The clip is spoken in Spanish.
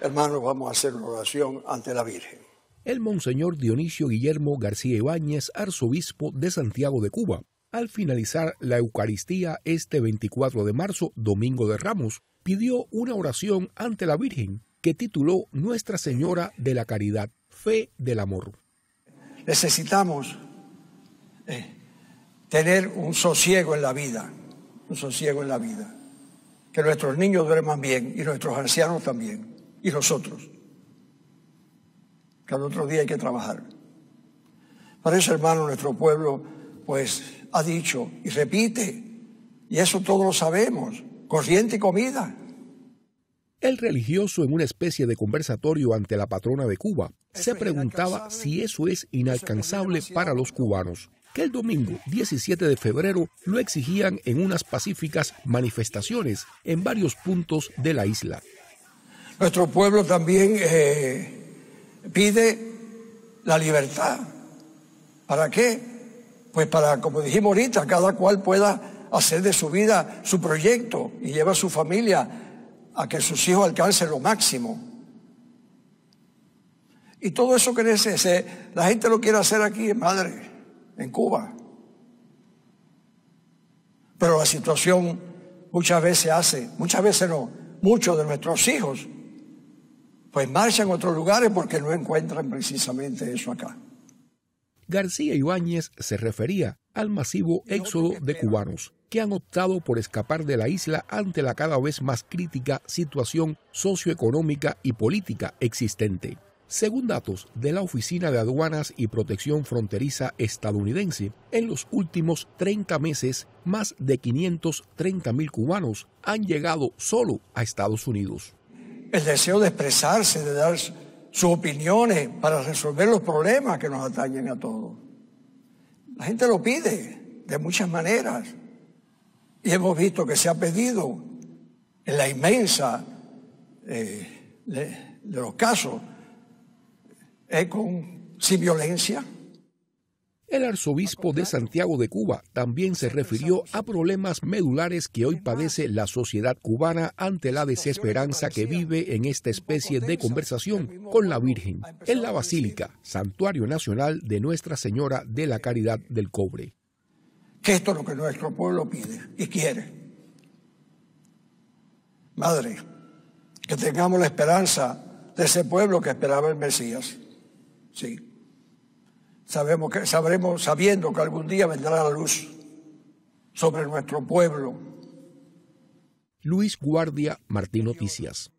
Hermanos, vamos a hacer una oración ante la Virgen. El Monseñor Dionisio Guillermo García Ibáñez, arzobispo de Santiago de Cuba, al finalizar la Eucaristía este 24 de marzo, domingo de Ramos, pidió una oración ante la Virgen que tituló Nuestra Señora de la Caridad, Fe del Amor. Necesitamos eh, tener un sosiego en la vida, un sosiego en la vida. Que nuestros niños duerman bien y nuestros ancianos también y nosotros, que al otro día hay que trabajar. Para eso, hermano, nuestro pueblo, pues, ha dicho y repite, y eso todos lo sabemos, corriente y comida. El religioso, en una especie de conversatorio ante la patrona de Cuba, se preguntaba si eso es inalcanzable para los cubanos, que el domingo 17 de febrero lo exigían en unas pacíficas manifestaciones en varios puntos de la isla. Nuestro pueblo también eh, pide la libertad. ¿Para qué? Pues para, como dijimos ahorita, cada cual pueda hacer de su vida su proyecto y llevar a su familia a que sus hijos alcancen lo máximo. Y todo eso que la gente lo quiere hacer aquí en Madre, en Cuba. Pero la situación muchas veces hace, muchas veces no, muchos de nuestros hijos pues marchan a otros lugares porque no encuentran precisamente eso acá. García Ibáñez se refería al masivo éxodo de cubanos que han optado por escapar de la isla ante la cada vez más crítica situación socioeconómica y política existente. Según datos de la Oficina de Aduanas y Protección Fronteriza estadounidense, en los últimos 30 meses, más de 530 mil cubanos han llegado solo a Estados Unidos el deseo de expresarse, de dar sus opiniones para resolver los problemas que nos atañen a todos. La gente lo pide de muchas maneras y hemos visto que se ha pedido en la inmensa eh, de, los casos eh, con, sin violencia. El arzobispo de Santiago de Cuba también se refirió a problemas medulares que hoy padece la sociedad cubana ante la desesperanza que vive en esta especie de conversación con la Virgen en la Basílica, Santuario Nacional de Nuestra Señora de la Caridad del Cobre. Que esto es lo que nuestro pueblo pide y quiere. Madre, que tengamos la esperanza de ese pueblo que esperaba el Mesías. Sí. Sabemos que, sabremos, sabiendo que algún día vendrá la luz sobre nuestro pueblo. Luis Guardia, Martín Noticias.